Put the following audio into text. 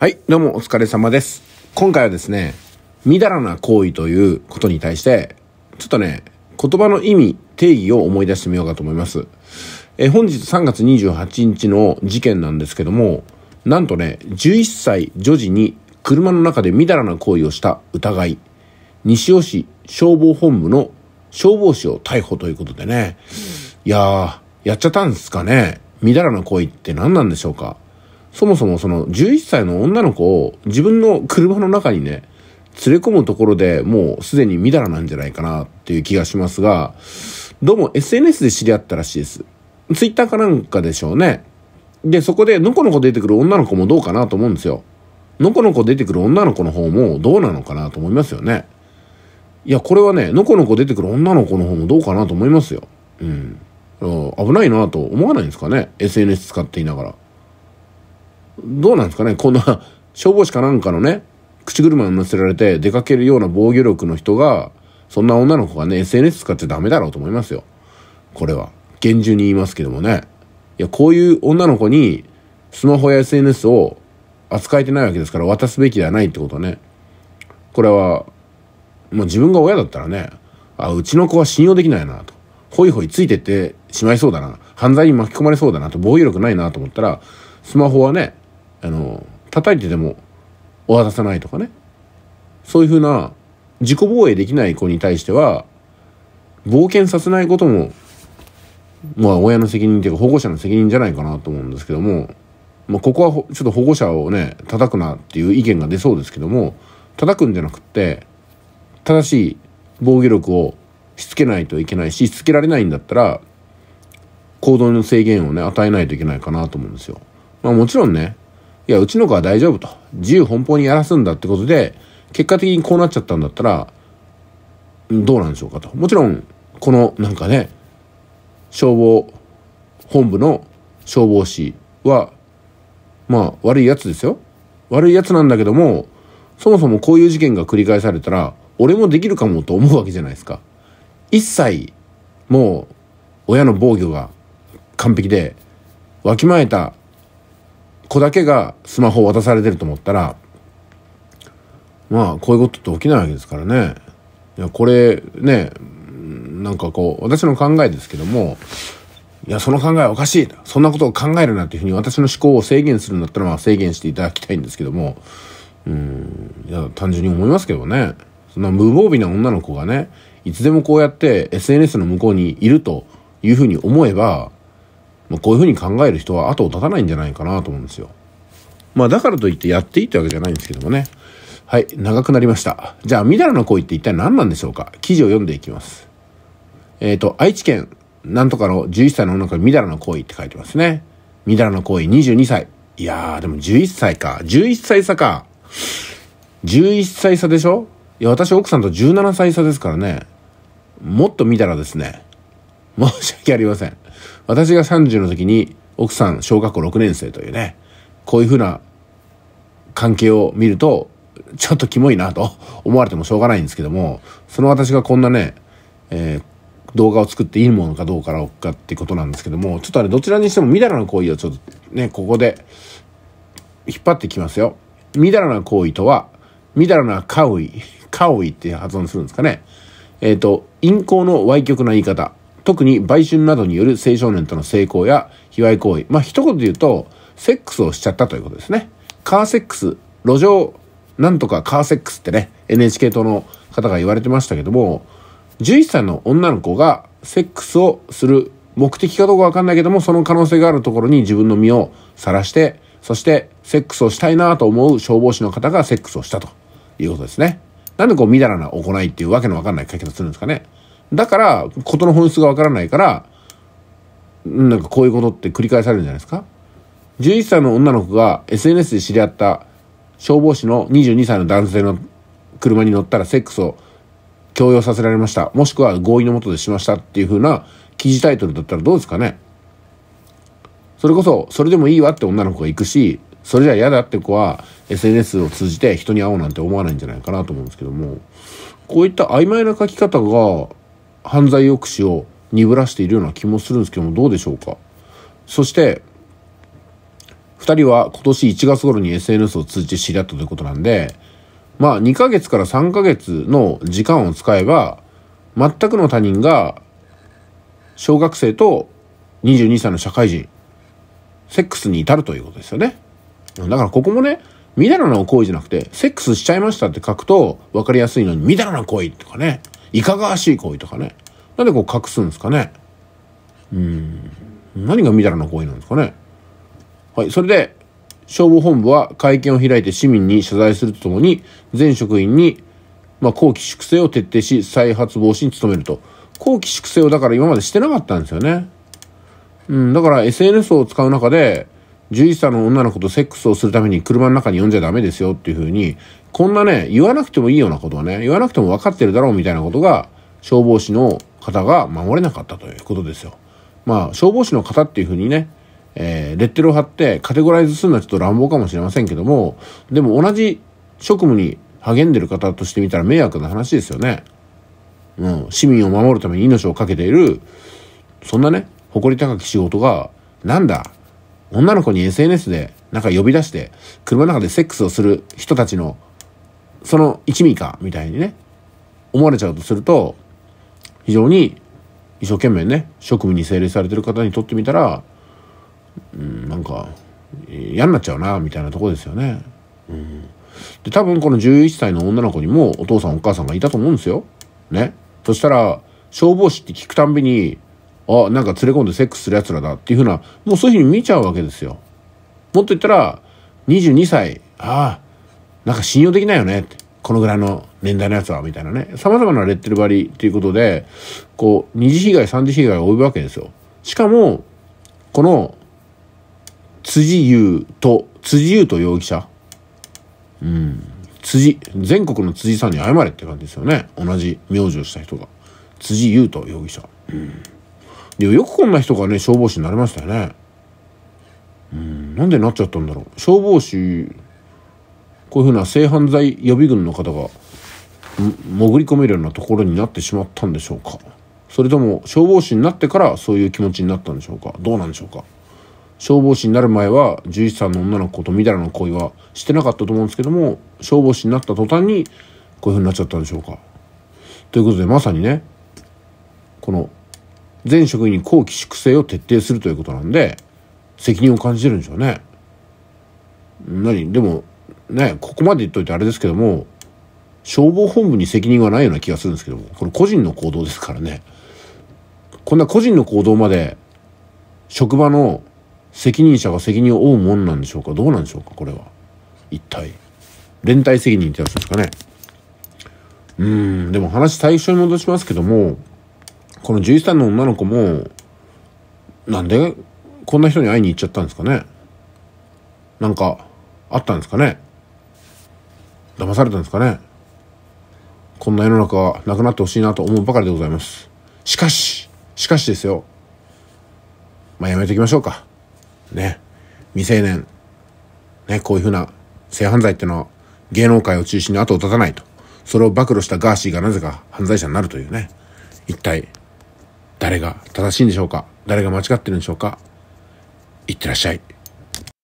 はい、どうもお疲れ様です。今回はですね、みだらな行為ということに対して、ちょっとね、言葉の意味、定義を思い出してみようかと思います。え本日3月28日の事件なんですけども、なんとね、11歳女児に車の中でみだらな行為をした疑い、西尾市消防本部の消防士を逮捕ということでね、いやー、やっちゃったんですかね。みだらな行為って何なんでしょうかそもそもその11歳の女の子を自分の車の中にね、連れ込むところでもうすでにみだらなんじゃないかなっていう気がしますが、どうも SNS で知り合ったらしいです。ツイッターかなんかでしょうね。で、そこでのこのこ出てくる女の子もどうかなと思うんですよ。のこのこ出てくる女の子の方もどうなのかなと思いますよね。いや、これはね、のこのこ出てくる女の子の方もどうかなと思いますよ。うん。危ないなと思わないんですかね ?SNS 使っていながら。どうなんですかねこんな 消防士かなんかのね口車に乗せられて出かけるような防御力の人がそんな女の子がね SNS 使っちゃダメだろうと思いますよこれは厳重に言いますけどもねいやこういう女の子にスマホや SNS を扱えてないわけですから渡すべきではないってことねこれはもう自分が親だったらねあうちの子は信用できないなとほいほいついてってしまいそうだな犯罪に巻き込まれそうだなと防御力ないなと思ったらスマホはねあの叩いてても渡さないとかねそういうふうな自己防衛できない子に対しては冒険させないこともまあ親の責任というか保護者の責任じゃないかなと思うんですけども、まあ、ここはちょっと保護者をね叩くなっていう意見が出そうですけども叩くんじゃなくって正しい防御力をしつけないといけないししつけられないんだったら行動の制限をね与えないといけないかなと思うんですよ。まあもちろんねいや、うちの子は大丈夫と。自由奔放にやらすんだってことで、結果的にこうなっちゃったんだったら、どうなんでしょうかと。もちろん、このなんかね、消防本部の消防士は、まあ悪いやつですよ。悪いやつなんだけども、そもそもこういう事件が繰り返されたら、俺もできるかもと思うわけじゃないですか。一切、もう、親の防御が完璧で、わきまえた子だけがスマホを渡されてると思ったらまあこういうことって起きないわけですからねいやこれねなんかこう私の考えですけどもいやその考えはおかしいそんなことを考えるなっていうふうに私の思考を制限するんだったらまあ制限していただきたいんですけどもうんいや単純に思いますけどねそんな無防備な女の子がねいつでもこうやって SNS の向こうにいるというふうに思えばまあ、こういうふうに考える人は後を絶たないんじゃないかなと思うんですよ。まあだからといってやっていいってわけじゃないんですけどもね。はい、長くなりました。じゃあ、みだらの行為って一体何なんでしょうか記事を読んでいきます。えっ、ー、と、愛知県なんとかの11歳の女の子にみだらの行為って書いてますね。みだらの行為22歳。いやー、でも11歳か。11歳差か。11歳差でしょいや、私奥さんと17歳差ですからね。もっとみだらですね。申し訳ありません。私が30の時に奥さん小学校6年生というね、こういうふうな関係を見ると、ちょっとキモいなと思われてもしょうがないんですけども、その私がこんなね、えー、動画を作っていいものかどうかかってことなんですけども、ちょっとあれどちらにしてもみだらな行為をちょっとね、ここで引っ張ってきますよ。みだらな行為とは、みだらなカウイ、カウイって発音するんですかね。えっ、ー、と、陰行の歪曲な言い方。特に売春などによる青少年との性交や卑猥行為。まあ、一言で言うと、セックスをしちゃったということですね。カーセックス、路上、なんとかカーセックスってね、NHK 党の方が言われてましたけども、11歳の女の子がセックスをする目的かどうかわかんないけども、その可能性があるところに自分の身を晒して、そしてセックスをしたいなと思う消防士の方がセックスをしたということですね。なんでこう、みだらな行いっていうわけのわかんない解決するんですかね。だから、ことの本質がわからないから、なんかこういうことって繰り返されるんじゃないですか。11歳の女の子が SNS で知り合った消防士の22歳の男性の車に乗ったらセックスを強要させられました。もしくは合意のもとでしましたっていうふうな記事タイトルだったらどうですかね。それこそ、それでもいいわって女の子が行くし、それじゃ嫌だって子は SNS を通じて人に会おうなんて思わないんじゃないかなと思うんですけども、こういった曖昧な書き方が犯罪抑止を鈍らしているような気もするんですけどもどうでしょうかそして2人は今年1月頃に SNS を通じて知り合ったということなんでまあ2ヶ月から3ヶ月の時間を使えば全くの他人が小学生と22歳の社会人セックスに至るということですよねだからここもねみだらな行為じゃなくてセックスしちゃいましたって書くと分かりやすいのにみだらな行為とかねいかがわしい行為とかね。なんでこう隠すんですかね。うん。何がみだらな行為なんですかね。はい。それで、消防本部は会見を開いて市民に謝罪するとともに、全職員に、まあ、後期粛清を徹底し、再発防止に努めると。後期粛清をだから今までしてなかったんですよね。うん、だから SNS を使う中で、11歳の女の子とセックスをするために車の中に呼んじゃダメですよっていうふうに、こんなね、言わなくてもいいようなことはね、言わなくても分かってるだろうみたいなことが、消防士の方が守れなかったということですよ。まあ、消防士の方っていうふうにね、えー、レッテルを貼ってカテゴライズするのはちょっと乱暴かもしれませんけども、でも同じ職務に励んでる方としてみたら迷惑な話ですよね。うん、市民を守るために命を懸けている、そんなね、誇り高き仕事が、なんだ、女の子に SNS でなんか呼び出して、車の中でセックスをする人たちの、その一味か、みたいにね、思われちゃうとすると、非常に一生懸命ね、職務に精励されてる方にとってみたら、うん、なんか、嫌になっちゃうな、みたいなとこですよね。うん。で、多分この11歳の女の子にもお父さんお母さんがいたと思うんですよ。ね。そしたら、消防士って聞くたんびに、あなんか連れ込んでセックスするやつらだっていうふうなもうそういうふうに見ちゃうわけですよ。もっと言ったら22歳ああなんか信用できないよねってこのぐらいの年代のやつはみたいなねさまざまなレッテル張りということでこう二次被害三次被害を及ぶわけですよ。しかもこの辻優と辻優と容疑者うん辻全国の辻さんに謝れって感じですよね同じ名字をした人が辻優と容疑者。うんでよくこんな人がね消防士になりましたよねうんなんでなっちゃったんだろう消防士こういうふうな性犯罪予備軍の方が潜り込めるようなところになってしまったんでしょうかそれとも消防士になってからそういう気持ちになったんでしょうかどうなんでしょうか消防士になる前は獣医師さんの女の子とみたいな恋はしてなかったと思うんですけども消防士になった途端にこういうふうになっちゃったんでしょうかということでまさにねこの全職員に後期粛清を徹底するということなんで責任を感じてるんでしょうね。何でもねここまで言っといてあれですけども消防本部に責任はないような気がするんですけどもこれ個人の行動ですからねこんな個人の行動まで職場の責任者が責任を負うもんなんでしょうかどうなんでしょうかこれは一体連帯責任ってやつですかねうんでも話最初に戻しますけどもこの11歳の女の子も、なんでこんな人に会いに行っちゃったんですかねなんか、あったんですかね騙されたんですかねこんな世の中はなくなってほしいなと思うばかりでございます。しかし、しかしですよ。まあやめておきましょうか。ね。未成年。ね、こういうふうな性犯罪ってのは芸能界を中心に後を絶たないと。それを暴露したガーシーがなぜか犯罪者になるというね。一体誰が正しいんでしょうか誰が間違ってるんでしょうかいってらっしゃい。